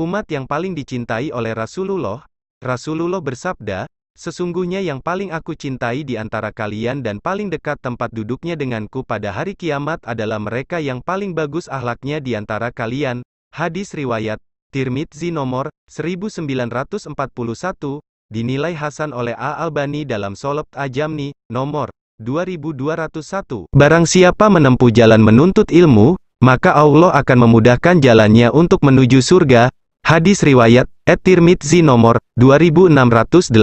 Umat yang paling dicintai oleh Rasulullah, Rasulullah bersabda, Sesungguhnya yang paling aku cintai di antara kalian dan paling dekat tempat duduknya denganku pada hari kiamat adalah mereka yang paling bagus ahlaknya di antara kalian. Hadis Riwayat, Tirmidzi nomor 1941, dinilai Hasan oleh A. Albani dalam Solop Ajamni, nomor 2201. Barang siapa menempuh jalan menuntut ilmu, maka Allah akan memudahkan jalannya untuk menuju surga, Hadis Riwayat, At-Tirmidzi nomor 2682